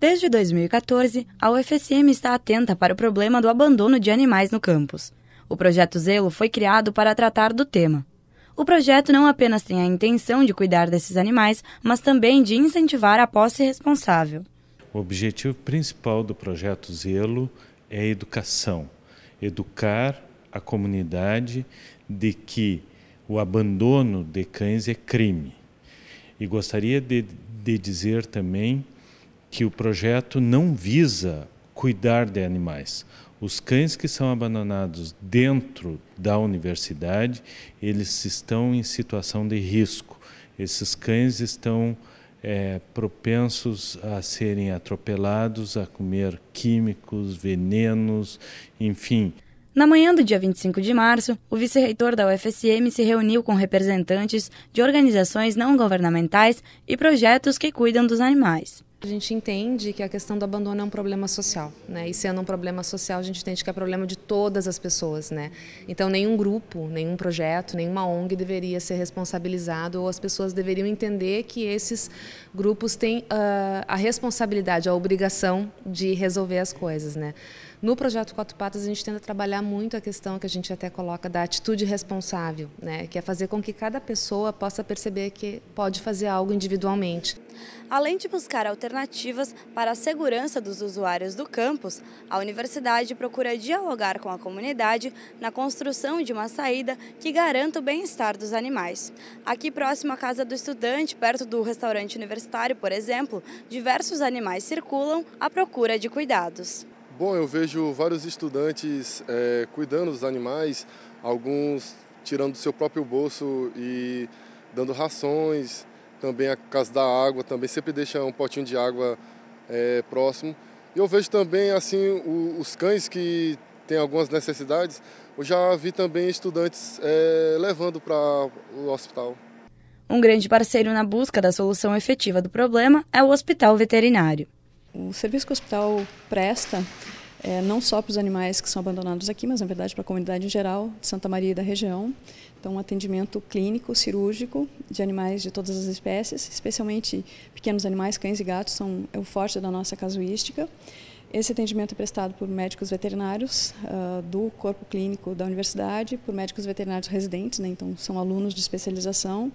Desde 2014, a UFSM está atenta para o problema do abandono de animais no campus. O projeto Zelo foi criado para tratar do tema. O projeto não apenas tem a intenção de cuidar desses animais, mas também de incentivar a posse responsável. O objetivo principal do projeto Zelo é a educação, educar a comunidade de que o abandono de cães é crime. E gostaria de, de dizer também que o projeto não visa cuidar de animais. Os cães que são abandonados dentro da universidade, eles estão em situação de risco. Esses cães estão é, propensos a serem atropelados, a comer químicos, venenos, enfim. Na manhã do dia 25 de março, o vice-reitor da UFSM se reuniu com representantes de organizações não governamentais e projetos que cuidam dos animais. A gente entende que a questão do abandono é um problema social, né? E sendo um problema social, a gente entende que é problema de todas as pessoas, né? Então, nenhum grupo, nenhum projeto, nenhuma ONG deveria ser responsabilizado ou as pessoas deveriam entender que esses grupos têm uh, a responsabilidade, a obrigação de resolver as coisas, né? No projeto Quatro Patas, a gente tenta trabalhar muito a questão que a gente até coloca da atitude responsável, né? que é fazer com que cada pessoa possa perceber que pode fazer algo individualmente. Além de buscar alternativas para a segurança dos usuários do campus, a universidade procura dialogar com a comunidade na construção de uma saída que garanta o bem-estar dos animais. Aqui próximo à casa do estudante, perto do restaurante universitário, por exemplo, diversos animais circulam à procura de cuidados. Bom, eu vejo vários estudantes é, cuidando dos animais, alguns tirando do seu próprio bolso e dando rações, também a casa da água, também sempre deixa um potinho de água é, próximo. E eu vejo também assim o, os cães que têm algumas necessidades, eu já vi também estudantes é, levando para o hospital. Um grande parceiro na busca da solução efetiva do problema é o hospital veterinário o serviço que o hospital presta é, não só para os animais que são abandonados aqui, mas na verdade para a comunidade em geral de Santa Maria e da região. Então, um atendimento clínico, cirúrgico de animais de todas as espécies, especialmente pequenos animais, cães e gatos, são é o forte da nossa casuística. Esse atendimento é prestado por médicos veterinários uh, do corpo clínico da universidade, por médicos veterinários residentes, né? então são alunos de especialização,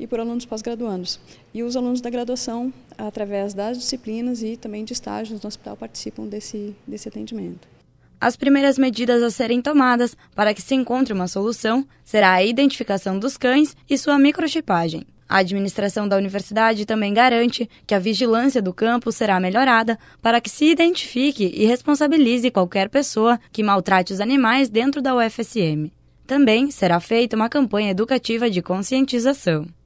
e por alunos pós-graduandos. E os alunos da graduação, através das disciplinas e também de estágios no hospital, participam desse, desse atendimento. As primeiras medidas a serem tomadas para que se encontre uma solução será a identificação dos cães e sua microchipagem. A administração da universidade também garante que a vigilância do campo será melhorada para que se identifique e responsabilize qualquer pessoa que maltrate os animais dentro da UFSM. Também será feita uma campanha educativa de conscientização.